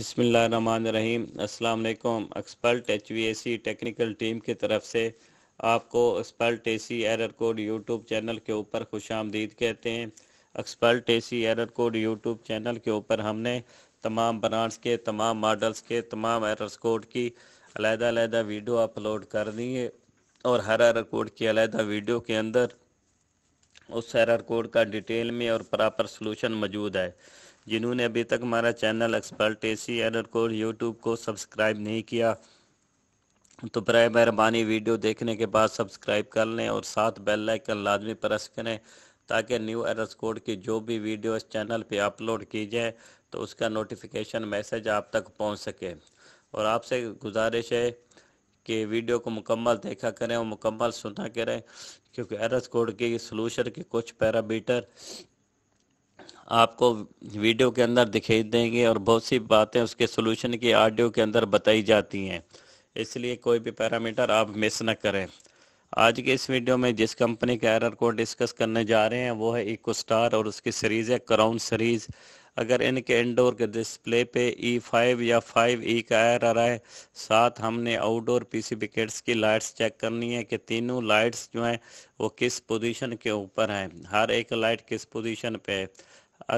बिसमीम expert H V A C technical team की तरफ से आपको expert A C error code YouTube channel के ऊपर खुश आमदीद कहते हैं expert A C error code YouTube channel के ऊपर हमने तमाम ब्रांड्स के तमाम मॉडल्स के तमाम एरर कोड की अलहदा अलहदा वीडियो अपलोड कर दी है और हर एरर कोड की अलहदा वीडियो के अंदर उस एरर कोड का डिटेल में और प्रॉपर सलूशन मौजूद है जिन्होंने अभी तक हमारा channel expert AC error code YouTube को सब्सक्राइब नहीं किया तो बर मेहरबानी वीडियो देखने के बाद सब्सक्राइब कर लें और साथ बेल आइकन लाजमी प्रेस करें ताकि न्यू एरर कोड की जो भी वीडियो इस चैनल पर अपलोड की जाए तो उसका नोटिफिकेशन मैसेज आप तक पहुँच सके और आपसे गुजारिश है कि वीडियो को मुकम्मल देखा करें और मुकम्मल सुना करें क्योंकि एरस कोड के सलूशन के कुछ पैरामीटर आपको वीडियो के अंदर दिखाई देंगे और बहुत सी बातें उसके सलूशन की ऑडियो के अंदर बताई जाती हैं इसलिए कोई भी पैरामीटर आप मिस ना करें आज के इस वीडियो में जिस कंपनी का एरर कोड डिस्कस करने जा रहे हैं वो है इको स्टार और उसकी सीरीज़ है क्राउन सीरीज़ अगर इनके इंडोर के डिस्प्ले पे ई e फाइव या फाइव ई e का एयर आ रहा है साथ हमने आउटडोर सी किट्स की लाइट्स चेक करनी है कि तीनों लाइट्स जो हैं वो किस पोजीशन के ऊपर हैं हर एक लाइट किस पोजीशन पे है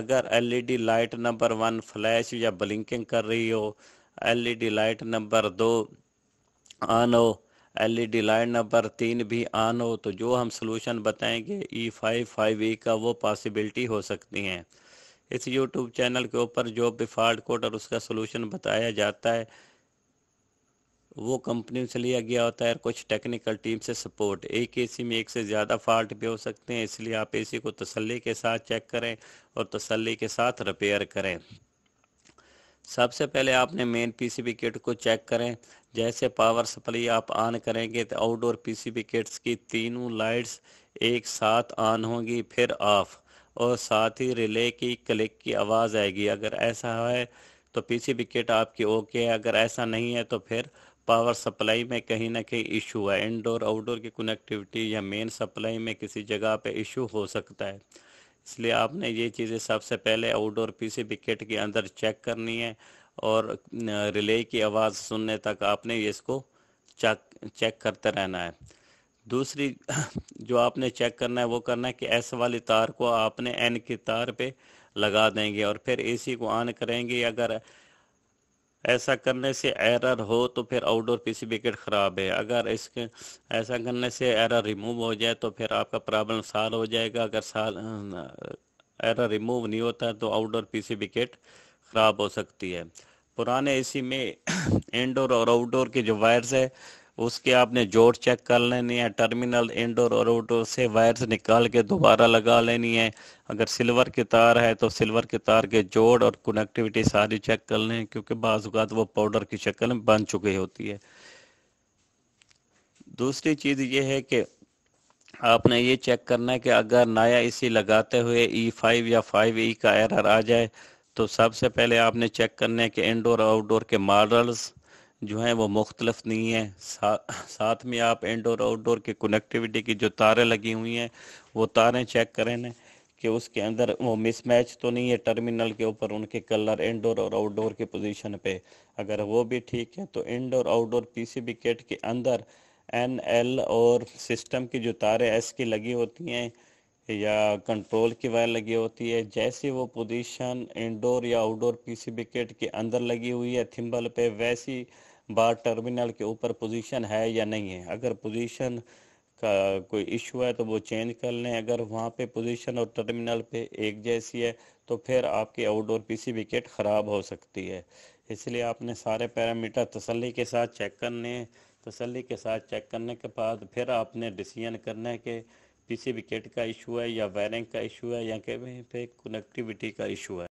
अगर LED light number one flash या ब्लिंकिंग कर रही हो एलईडी लाइट नंबर दो ऑन हो एलईडी लाइट नंबर तीन भी ऑन हो तो जो हम सोल्यूशन बताएंगे ई फाइव फाइव ई का वो पॉसिबिलिटी हो सकती हैं इस यूट्यूब चैनल के ऊपर जो डिफ़ॉल्ट कोड और उसका सोल्यूशन बताया जाता है वो कंपनी से लिया गया होता है और कुछ टेक्निकल टीम से सपोर्ट एक एसी में एक से ज़्यादा फॉल्ट भी हो सकते हैं इसलिए आप एसी को तसल्ली के साथ चेक करें और तसल्ली के साथ रिपेयर करें सबसे पहले आपने मेन पीसीबी किट को चेक करें जैसे पावर सप्लाई आप ऑन करेंगे तो आउटडोर पीसीबी किट्स की तीनों लाइट्स एक साथ ऑन होंगी फिर ऑफ़ और साथ ही रिले की क्लिक की आवाज़ आएगी अगर ऐसा है तो पीसी विकेट आपकी ओके है अगर ऐसा नहीं है तो फिर पावर सप्लाई में कहीं ना कहीं इशू है इंडोर आउटडोर की कनेक्टिविटी या मेन सप्लाई में किसी जगह पे इशू हो सकता है इसलिए आपने ये चीज़ें सबसे पहले आउटडोर पीसी विकेट के अंदर चेक करनी है और रिले की आवाज़ सुनने तक आपने इसको चेक चेक करते रहना है दूसरी जो आपने चेक करना है वो करना है कि एस वाली तार को आपने एन की तार पे लगा देंगे और फिर एसी को ऑन करेंगे अगर ऐसा करने से एरर हो तो फिर आउटडोर पीसी विकेट ख़राब है अगर इसके ऐसा करने से एरर रिमूव हो जाए तो फिर आपका प्रॉब्लम साल हो जाएगा अगर साल एरर रिमूव नहीं होता तो आउटडोर पीसी विकेट ख़राब हो सकती है पुराने एसी में इंडोर और आउटडोर के जो वायर्स है उसके आपने जोड़ चेक कर लेनी है टर्मिनल इंडोर और आउटडोर से वायर्स निकाल के दोबारा लगा लेनी है अगर सिल्वर की तार है तो सिल्वर के तार के जोड़ और कनेक्टिविटी सारी चेक कर लें क्योंकि बाज़ात वो पाउडर की शक्ल में बन चुकी होती है दूसरी चीज़ ये है कि आपने ये चेक करना है कि अगर नया इसी लगाते हुए ई e फाइव या फाइव ई e का एरर आ जाए तो सबसे पहले आपने चेक करना है कि इंडोर आउटडोर के मॉडल्स जो हैं वो मुख्तलफ नहीं है सा, साथ में आप इंडोर आउटडोर के कनेक्टिविटी की जो तारें लगी हुई हैं वो तारें चेक करें ना कि उसके अंदर वो मिसमैच तो नहीं है टर्मिनल के ऊपर उनके कलर इंडोर और आउटडोर की पोजीशन पे अगर वो भी ठीक है तो इंडोर आउटडोर पीसीबी किट के अंदर एन एल और सिस्टम की जो तारें एस की लगी होती हैं या कंट्रोल की वायर लगी होती है जैसे वो पोजीशन इंडोर या आउटडोर पीसी विकेट के अंदर लगी हुई है थिम्बल पे वैसी बार टर्मिनल के ऊपर पोजीशन है या नहीं है अगर पोजीशन का कोई इशू है तो वो चेंज कर लें अगर वहाँ पे पोजीशन और टर्मिनल पे एक जैसी है तो फिर आपकी आउटडोर पीसी विकेट ख़राब हो सकती है इसलिए आपने सारे पैरामीटर तसली के साथ चेक करने तसली के साथ चेक करने के बाद फिर आपने डिसीजन करना है कि पीसी विकेट का इशू है या वायरिंग का इशू है या कहीं पे कनेक्टिविटी का इशू है